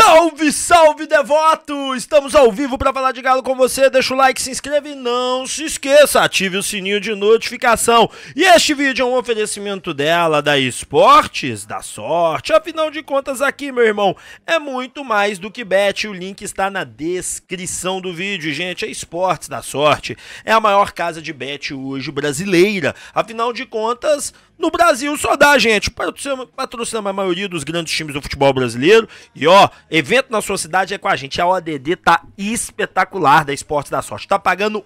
¡No! Salve, salve devoto! Estamos ao vivo para falar de galo com você. Deixa o like, se inscreve e não se esqueça, ative o sininho de notificação. E este vídeo é um oferecimento dela, da Esportes, da Sorte. Afinal de contas, aqui, meu irmão, é muito mais do que bet. O link está na descrição do vídeo, gente. A é Esportes da Sorte é a maior casa de bet hoje brasileira. Afinal de contas, no Brasil só dá, gente. Patrocina, patrocina a maioria dos grandes times do futebol brasileiro. E ó, evento evento na sua cidade é com a gente. A ODD tá espetacular da Esporte da Sorte. Tá pagando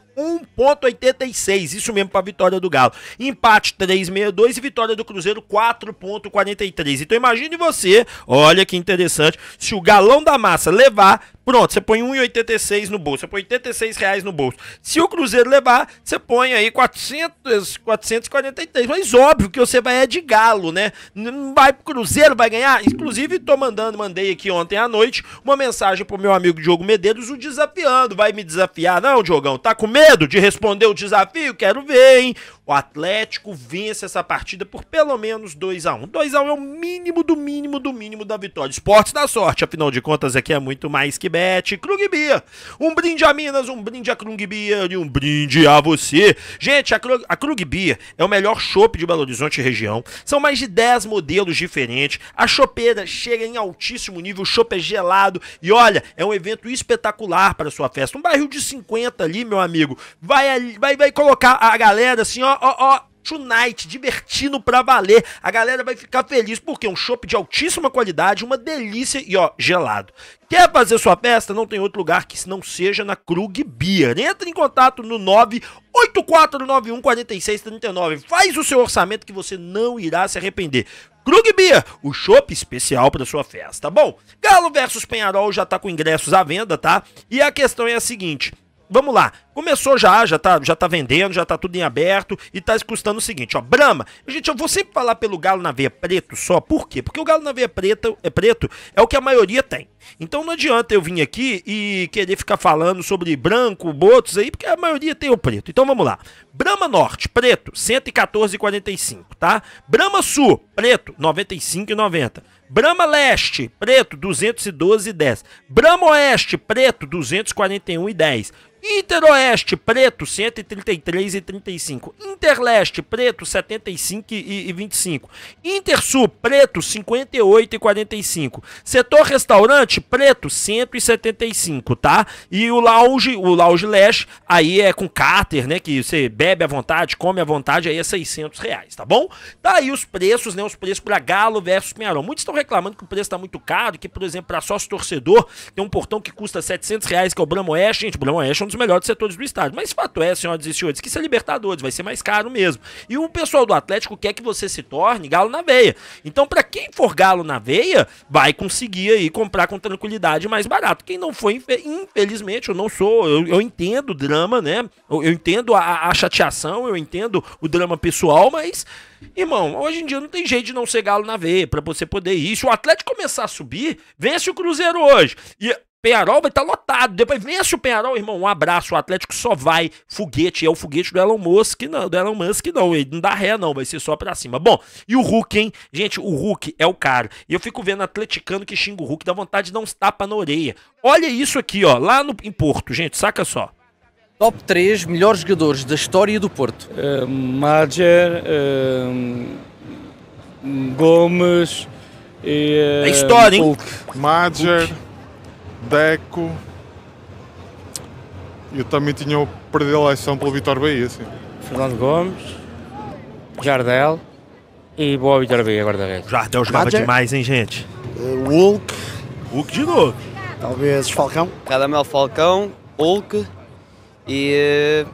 1.86, isso mesmo para a vitória do Galo. Empate 3.62 e vitória do Cruzeiro 4.43. Então imagine você, olha que interessante, se o Galão da Massa levar, pronto, você põe 1.86 no bolso, você põe 86 reais no bolso. Se o Cruzeiro levar, você põe aí 400, 443. Mas óbvio que você vai é de Galo, né? Não vai pro Cruzeiro, vai ganhar. Inclusive tô mandando, mandei aqui ontem à noite uma mensagem pro meu amigo Diogo Medeiros o desafiando, vai me desafiar. Não, Diogão, tá com medo? medo de responder o desafio? Quero ver, hein? O Atlético vence essa partida por pelo menos 2 a 1 2 a 1 é o mínimo do mínimo do mínimo da vitória. Esportes da sorte, afinal de contas, aqui é muito mais que bet. Krung Bia, um brinde a Minas, um brinde a Krung Bia e um brinde a você. Gente, a Krug, Bia é o melhor chopp de Belo Horizonte e região. São mais de 10 modelos diferentes. A chopeira chega em altíssimo nível, o chopp é gelado. E olha, é um evento espetacular para sua festa. Um barril de 50 ali, meu amigo, vai, vai, vai colocar a galera assim, ó, ó, ó, ó. Tonight, divertindo pra valer. A galera vai ficar feliz porque é um chopp de altíssima qualidade, uma delícia e ó, gelado. Quer fazer sua festa? Não tem outro lugar que não seja na Krug Beer. Entre em contato no 984914639. Faz o seu orçamento que você não irá se arrepender. Krug Beer, o chopp especial para sua festa. Tá bom, Galo versus Penharol já tá com ingressos à venda, tá? E a questão é a seguinte: vamos lá. Começou já, já tá, já tá vendendo, já tá tudo em aberto e tá custando o seguinte, ó, Brahma. Gente, eu vou sempre falar pelo galo na veia preto só, por quê? Porque o galo na veia preta, é preto é o que a maioria tem. Então não adianta eu vir aqui e querer ficar falando sobre branco, botos aí, porque a maioria tem o preto. Então vamos lá. Brahma Norte, preto, 114,45, tá? Brahma Sul, preto, 95,90. Brahma Leste, preto, 212,10. Brahma Oeste, preto, 241,10. Interoeste preto 133 e 35. Interleste preto 75 e, 25, Inter Intersul preto 58 e 45. Setor restaurante preto 175, tá? E o lounge, o lounge leste, aí é com cáter, né, que você bebe à vontade, come à vontade, aí é 600 reais, tá bom? Tá aí os preços, né, os preços para Galo versus Penharol. Muitos estão reclamando que o preço tá muito caro, que por exemplo, para sócio torcedor, tem um portão que custa 700 reais, que é o Bramo Oeste. Gente, o Bramo Oeste é um dos dos melhores setores do estádio. Mas fato é, senhoras e senhores, que isso é Libertadores, vai ser mais caro mesmo. E o pessoal do Atlético quer que você se torne galo na veia. Então, para quem for galo na veia, vai conseguir aí comprar com tranquilidade mais barato. Quem não foi, infelizmente, eu não sou, eu, eu entendo o drama, né? Eu, eu entendo a, a chateação, eu entendo o drama pessoal, mas Irmão, hoje em dia não tem jeito de não ser galo na veia para você poder ir. Se o Atlético começar a subir, vence o Cruzeiro hoje. E Penharol vai estar tá lotado. Depois vence o Penharol, irmão. Um abraço. O Atlético só vai. Foguete é o foguete do Elon Musk, não. Do Elon Musk, não. Ele não dá ré, não. Vai ser só pra cima. Bom, e o Hulk, hein? Gente, o Hulk é o cara. E eu fico vendo atleticano que xinga o Hulk. Dá vontade de dar uns tapa na orelha. Olha isso aqui, ó. Lá no, em Porto, gente. Saca só. Top 3 melhores jogadores da história do Porto. Uh, uh, Gomes e... Uh, eh, a é história, hein? Hulk. Madger... Hulk. Deco eu também tinha o predileção pelo Vitor Bahia, sim. Fernando Gomes, Jardel e boa Vitor Bahia, guarda-redes. Jardel jogava Roger. demais, hein, gente? Uh, Hulk. Hulk de novo. Talvez Falcão. Cadamel Falcão, Hulk e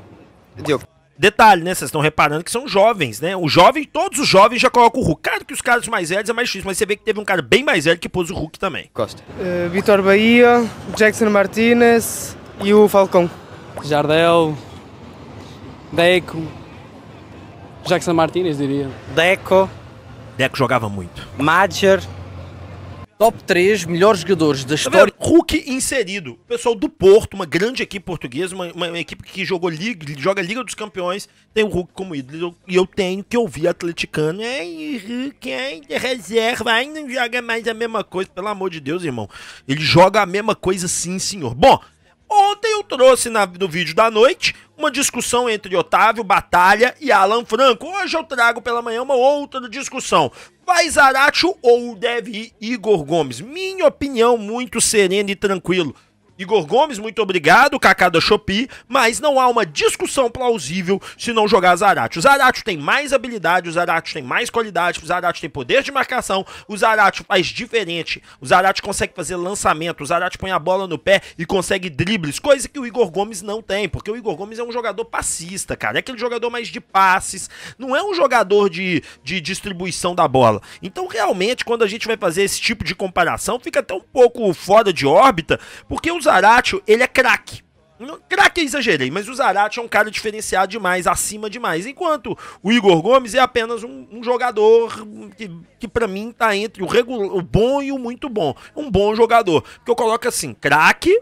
uh, Diogo. Detalhe, né? Vocês estão reparando que são jovens, né? O jovem, todos os jovens já colocam o Hulk. Claro que os caras mais velhos é mais difícil, mas você vê que teve um cara bem mais velho que pôs o Hulk também. Costa. Uh, Vitor Bahia, Jackson Martinez e o Falcão. Jardel, Deco, Jackson Martinez, diria. Deco. Deco jogava muito. Madger. Top 3 melhores jogadores da tá história Hulk inserido. pessoal do Porto, uma grande equipe portuguesa, uma, uma, equipe que jogou liga, joga Liga dos Campeões, tem o Hulk como ídolo. E eu tenho que ouvir atleticano. É, Hulk, é, reserva, ainda não joga mais a mesma coisa. Pelo amor de Deus, irmão. Ele joga a mesma coisa sim, senhor. Bom, ontem eu trouxe na, no vídeo da noite uma discussão entre Otávio Batalha e Alan Franco. Hoje eu trago pela manhã uma outra discussão. Vai Zaratio ou deve ir Igor Gomes? Minha opinião muito serena e tranquilo. Igor Gomes, muito obrigado, Kaká da Shopee, mas não há uma discussão plausível se não jogar Zarate. O Zarate tem mais habilidade, o Zarate tem mais qualidade, o Zarate tem poder de marcação, o Zarate faz diferente, o Zarate consegue fazer lançamento, o Zarate põe a bola no pé e consegue dribles, coisa que o Igor Gomes não tem, porque o Igor Gomes é um jogador passista, cara, é aquele jogador mais de passes, não é um jogador de, de distribuição da bola. Então, realmente, quando a gente vai fazer esse tipo de comparação, fica até um pouco fora de órbita, porque os Zaratio, ele é craque. Craque exagerei, mas o Zarate é um cara diferenciado demais, acima demais. Enquanto o Igor Gomes é apenas um, um jogador que, que para mim tá entre o, o bom e o muito bom. Um bom jogador. Que eu coloco assim, craque,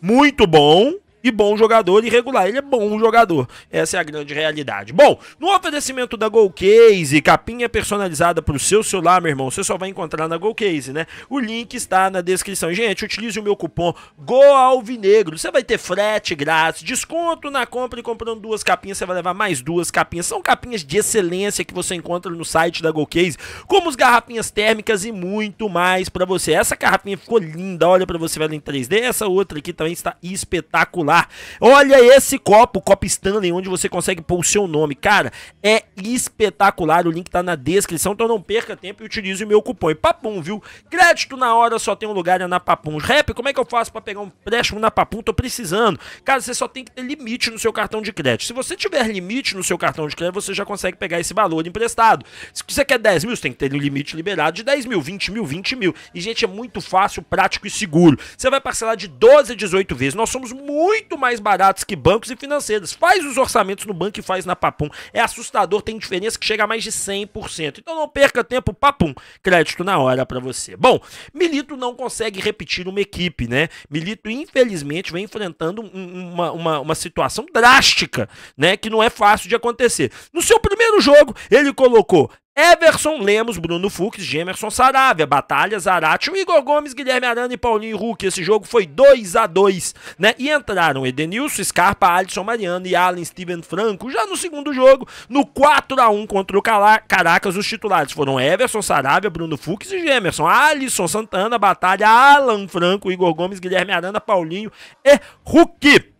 muito bom, e bom jogador, irregular. ele é bom jogador. Essa é a grande realidade. Bom, no oferecimento da Golcase: capinha personalizada para o seu celular, meu irmão, você só vai encontrar na Golcase, né? O link está na descrição. Gente, utilize o meu cupom GOALVINEGRO, você vai ter frete grátis, desconto na compra e comprando duas capinhas, você vai levar mais duas capinhas. São capinhas de excelência que você encontra no site da Golcase. como as garrafinhas térmicas e muito mais para você. Essa garrafinha ficou linda, olha para você, ela em 3D, essa outra aqui também está espetacular Olha esse copo, copo Stanley, onde você consegue pôr o seu nome. Cara, é espetacular. O link tá na descrição, então não perca tempo e utilize o meu cupom. E papum, viu? Crédito na hora só tem um lugar é na Papum. Rap, como é que eu faço para pegar um empréstimo na Papum? Tô precisando. Cara, você só tem que ter limite no seu cartão de crédito. Se você tiver limite no seu cartão de crédito, você já consegue pegar esse valor emprestado. Se você quer 10 mil, você tem que ter um limite liberado de 10 mil, 20 mil, 20 mil. E, gente, é muito fácil, prático e seguro. Você vai parcelar de 12 a 18 vezes. Nós somos muito muito mais baratos que bancos e financeiras. Faz os orçamentos no banco e faz na Papum. É assustador, tem diferença que chega a mais de 100%. Então não perca tempo, Papum. Crédito na hora para você. Bom, Milito não consegue repetir uma equipe, né? Milito, infelizmente, vem enfrentando uma, uma, uma situação drástica, né? Que não é fácil de acontecer. No seu primeiro jogo, ele colocou Everson Lemos, Bruno Fux, Gemerson Saravia, Batalha, Zaratio, Igor Gomes, Guilherme Arana e Paulinho Huck. Esse jogo foi 2 a 2 né? E entraram Edenilson, Scarpa, Alisson Mariano e Alan Steven Franco. Já no segundo jogo, no 4 a 1 contra o Caracas, os titulares foram Everson Saravia, Bruno Fux e Gemerson. Alisson Santana, Batalha, Alan Franco, Igor Gomes, Guilherme Arana, Paulinho e Huck.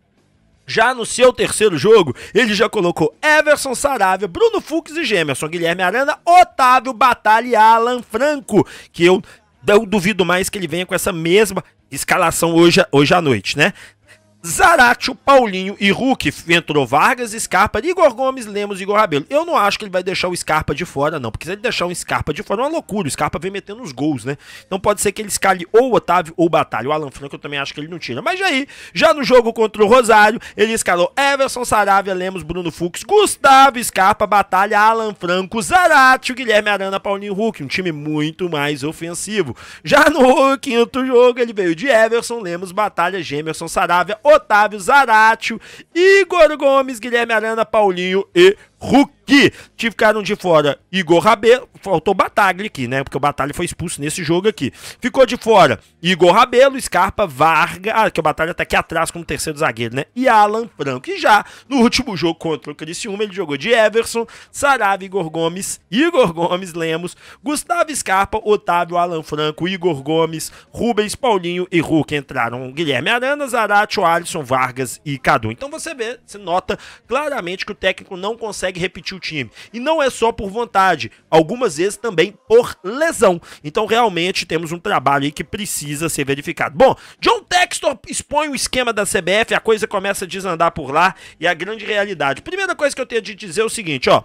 Já no seu terceiro jogo, ele já colocou Everson Saravia, Bruno Fux e Gemerson, Guilherme Arana, Otávio Batalha e Alan Franco, que eu, eu duvido mais que ele venha com essa mesma escalação hoje, hoje à noite, né? Zaratio, Paulinho e Hulk. Entrou Vargas, Scarpa, Igor Gomes, Lemos e Igor Rabelo. Eu não acho que ele vai deixar o Scarpa de fora, não. Porque se ele deixar o Scarpa de fora, é uma loucura. O Scarpa vem metendo os gols, né? Então pode ser que ele escale ou Otávio ou Batalha. O Alan Franco eu também acho que ele não tira. Mas aí, já no jogo contra o Rosário, ele escalou Everson, Saravia, Lemos, Bruno Fux, Gustavo, Scarpa, Batalha, Alan Franco, Zaratio, Guilherme Arana, Paulinho Hulk. Um time muito mais ofensivo. Já no quinto jogo, ele veio de Everson, Lemos, Batalha, Gemerson, Saravia, Otávio Zaratio, Igor Gomes, Guilherme Arana, Paulinho e Hulk que ficaram de fora Igor Rabelo, faltou Batalha aqui, né? Porque o Batalha foi expulso nesse jogo aqui. Ficou de fora Igor Rabelo, Scarpa, Varga, ah, que o Batalha tá aqui atrás como terceiro zagueiro, né? E Alan Franco. E já no último jogo contra o Criciúma, ele jogou de Everson, Sarave, Igor Gomes, Igor Gomes, Lemos, Gustavo Scarpa, Otávio, Alan Franco, Igor Gomes, Rubens, Paulinho e Hulk entraram Guilherme Arana, o Alisson, Vargas e Cadu. Então você vê, você nota claramente que o técnico não consegue repetir o time. E não é só por vontade, algumas vezes também por lesão. Então realmente temos um trabalho aí que precisa ser verificado. Bom, John Textor expõe o esquema da CBF, a coisa começa a desandar por lá e a grande realidade. Primeira coisa que eu tenho de dizer é o seguinte, ó.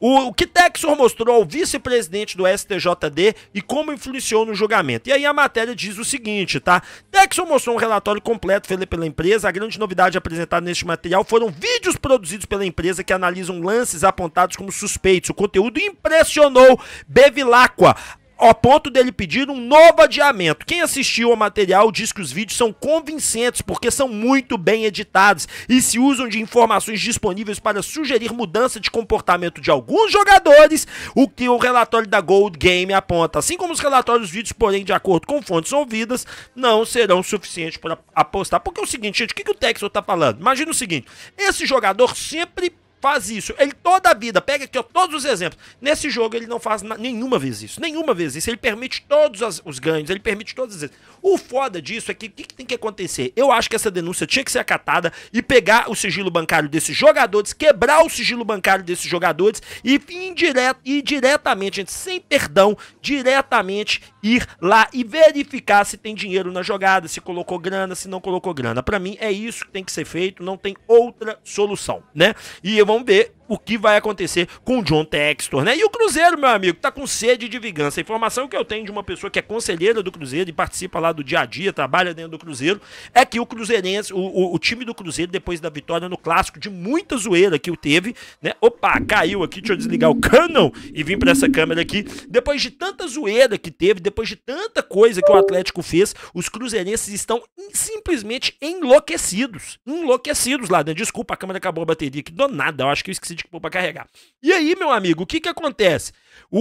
O, o que Texor mostrou ao vice-presidente do STJD e como influenciou no julgamento. E aí a matéria diz o seguinte, tá? Texor mostrou um relatório completo feito pela empresa. A grande novidade apresentada neste material foram vídeos produzidos pela empresa que analisam lances apontados como suspeitos. O conteúdo impressionou Bevilacqua, ao ponto dele pedir um novo adiamento. Quem assistiu ao material diz que os vídeos são convincentes porque são muito bem editados e se usam de informações disponíveis para sugerir mudança de comportamento de alguns jogadores, o que o relatório da Gold Game aponta. Assim como os relatórios vídeos, porém, de acordo com fontes ouvidas, não serão suficientes para apostar. Porque é o seguinte, gente, o que, que o Texel está falando? Imagina o seguinte, esse jogador sempre faz isso. Ele toda a vida, pega aqui ó, todos os exemplos. Nesse jogo ele não faz nenhuma vez isso, nenhuma vez isso. Ele permite todos as, os ganhos, ele permite todas as vezes. O foda disso é que o que, que, tem que acontecer? Eu acho que essa denúncia tinha que ser acatada e pegar o sigilo bancário desses jogadores, quebrar o sigilo bancário desses jogadores e indireto, diretamente, gente, sem perdão, diretamente ir lá e verificar se tem dinheiro na jogada, se colocou grana, se não colocou grana. Para mim é isso que tem que ser feito, não tem outra solução, né? E vamos ver o que vai acontecer com o John Textor, né? E o Cruzeiro, meu amigo, tá com sede de vingança. A informação que eu tenho de uma pessoa que é conselheira do Cruzeiro e participa lá do dia a dia, trabalha dentro do Cruzeiro, é que o Cruzeirense, o, o, o time do Cruzeiro, depois da vitória no clássico, de muita zoeira que o teve, né? Opa, caiu aqui, deixa eu desligar o canon e vim para essa câmera aqui. Depois de tanta zoeira que teve, depois de tanta coisa que o Atlético fez, os cruzeirenses estão simplesmente enlouquecidos. Enlouquecidos lá dentro. Desculpa, a câmera acabou a bateria aqui do nada. Eu acho que eu esqueci decide que pôr pra carregar. E aí, meu amigo, o que que acontece? O,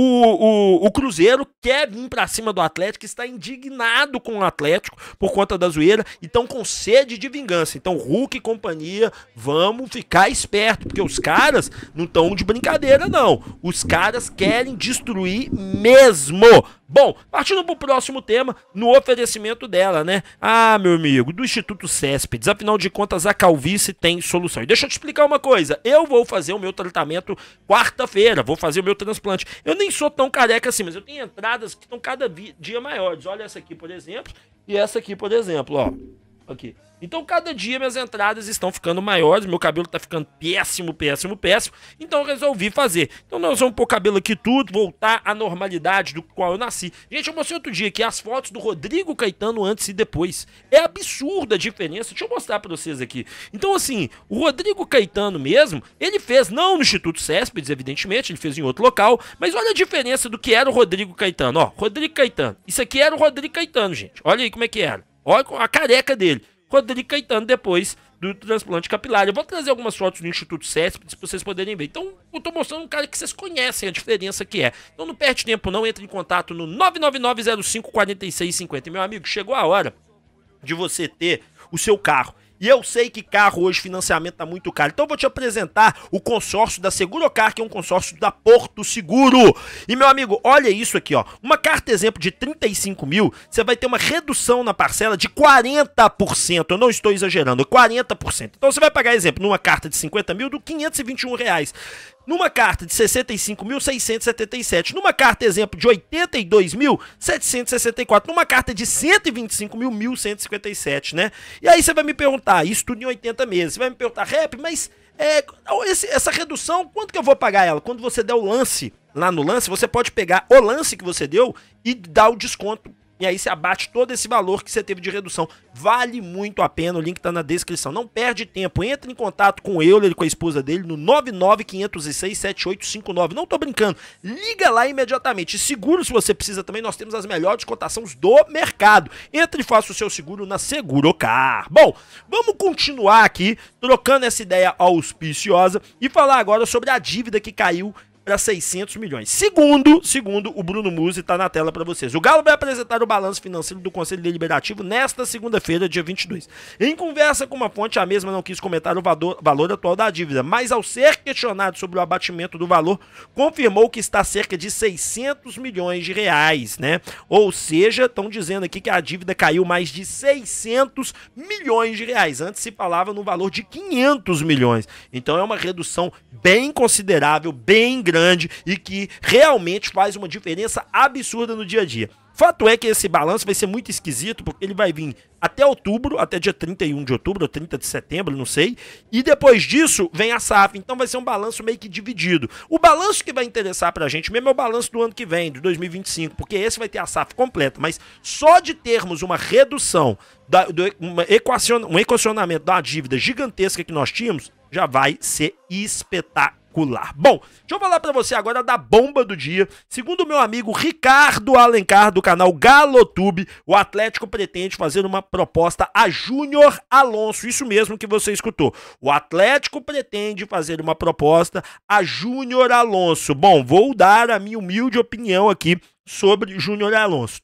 o, o Cruzeiro quer vir para cima do Atlético, está indignado com o Atlético por conta da zoeira e estão com sede de vingança. Então, Hulk e companhia, vamos ficar esperto, porque os caras não estão de brincadeira, não. Os caras querem destruir mesmo. Bom, partindo para o próximo tema, no oferecimento dela, né? Ah, meu amigo, do Instituto Céspedes, afinal de contas, a calvície tem solução. E deixa eu te explicar uma coisa: eu vou fazer o meu tratamento quarta-feira, vou fazer o meu transplante. Eu nem sou tão careca assim, mas eu tenho entradas que estão cada dia maiores. Olha essa aqui, por exemplo, e essa aqui, por exemplo, ó aqui. Então, cada dia minhas entradas estão ficando maiores, meu cabelo tá ficando péssimo, péssimo, péssimo. Então, eu resolvi fazer. Então, nós vamos pôr cabelo aqui tudo, voltar à normalidade do qual eu nasci. Gente, eu mostrei outro dia aqui as fotos do Rodrigo Caetano antes e depois. É absurda a diferença. Deixa eu mostrar pra vocês aqui. Então, assim, o Rodrigo Caetano mesmo, ele fez não no Instituto Céspedes, evidentemente, ele fez em outro local, mas olha a diferença do que era o Rodrigo Caetano. Ó, Rodrigo Caetano. Isso aqui era o Rodrigo Caetano, gente. Olha aí como é que era. Olha a careca dele. Rodrigo Caetano depois do transplante capilar. Eu vou trazer algumas fotos do Instituto SESP para vocês poderem ver. Então, eu estou mostrando um cara que vocês conhecem, a diferença que é. Então não perde tempo não, entre em contato no 999054650. Meu amigo, chegou a hora de você ter o seu carro e eu sei que carro hoje, financiamento tá muito caro. Então eu vou te apresentar o consórcio da Segurocar, que é um consórcio da Porto Seguro. E meu amigo, olha isso aqui, ó. Uma carta exemplo de 35 mil, você vai ter uma redução na parcela de 40%. Eu não estou exagerando, 40%. Então você vai pagar, exemplo, numa carta de 50 mil, do 521 reais numa carta de 65.677, numa carta, exemplo, de 82.764, numa carta de 125.157, né? E aí você vai me perguntar, isso tudo em 80 meses, você vai me perguntar, rap, mas é, esse, essa redução, quanto que eu vou pagar ela? Quando você der o lance, lá no lance, você pode pegar o lance que você deu e dar o desconto e aí você abate todo esse valor que você teve de redução. Vale muito a pena, o link está na descrição. Não perde tempo, entra em contato com o Euler e com a esposa dele no 995067859. Não tô brincando, liga lá imediatamente. E seguro se você precisa também, nós temos as melhores cotações do mercado. Entre e faça o seu seguro na Segurocar. Bom, vamos continuar aqui, trocando essa ideia auspiciosa e falar agora sobre a dívida que caiu para 600 milhões. Segundo, segundo o Bruno Musi está na tela para vocês. O Galo vai apresentar o balanço financeiro do Conselho Deliberativo nesta segunda-feira, dia 22. Em conversa com uma fonte, a mesma não quis comentar o valor, valor atual da dívida, mas ao ser questionado sobre o abatimento do valor, confirmou que está cerca de 600 milhões de reais, né? Ou seja, estão dizendo aqui que a dívida caiu mais de 600 milhões de reais. Antes se falava no valor de 500 milhões. Então é uma redução bem considerável, bem grande grande e que realmente faz uma diferença absurda no dia a dia. Fato é que esse balanço vai ser muito esquisito, porque ele vai vir até outubro, até dia 31 de outubro ou 30 de setembro, não sei. E depois disso vem a saf. então vai ser um balanço meio que dividido. O balanço que vai interessar pra gente mesmo é o balanço do ano que vem, de 2025, porque esse vai ter a saf completa, mas só de termos uma redução, da, do, uma equacion, um equacionamento da dívida gigantesca que nós tínhamos, já vai ser espetacular espetacular. Bom, deixa eu falar para você agora da bomba do dia. Segundo o meu amigo Ricardo Alencar, do canal Galotube, o Atlético pretende fazer uma proposta a Júnior Alonso. Isso mesmo que você escutou. O Atlético pretende fazer uma proposta a Júnior Alonso. Bom, vou dar a minha humilde opinião aqui sobre Júnior Alonso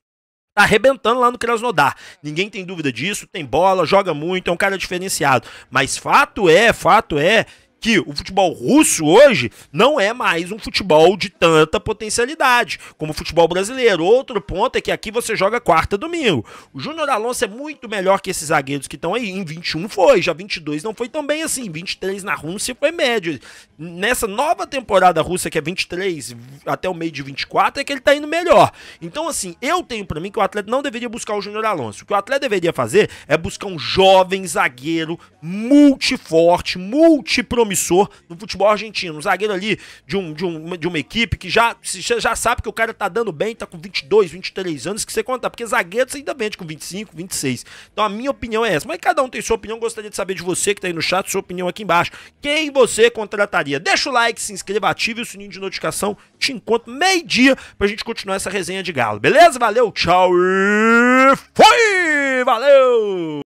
tá arrebentando lá no Krasnodar. Ninguém tem dúvida disso, tem bola, joga muito, é um cara diferenciado. Mas fato é, fato é que o futebol russo hoje não é mais um futebol de tanta potencialidade como o futebol brasileiro. Outro ponto é que aqui você joga quarta domingo. O Júnior Alonso é muito melhor que esses zagueiros que estão aí. Em 21 foi, já 22 não foi tão bem assim. 23 na Rússia foi médio. Nessa nova temporada russa, que é 23 até o meio de 24, é que ele tá indo melhor. Então, assim, eu tenho para mim que o atleta não deveria buscar o Júnior Alonso. O que o atleta deveria fazer é buscar um jovem zagueiro multiforte, multipromissor promissor no futebol argentino. Um zagueiro ali de, um, de, um, de uma equipe que já, já sabe que o cara tá dando bem, tá com 22, 23 anos, que você contar. Porque zagueiro você ainda vende com 25, 26. Então a minha opinião é essa. Mas cada um tem sua opinião. Gostaria de saber de você que tá aí no chat, sua opinião aqui embaixo. Quem você contrataria? Deixa o like, se inscreva, ative o sininho de notificação. Te encontro meio-dia pra gente continuar essa resenha de galo. Beleza? Valeu, tchau e fui! Valeu!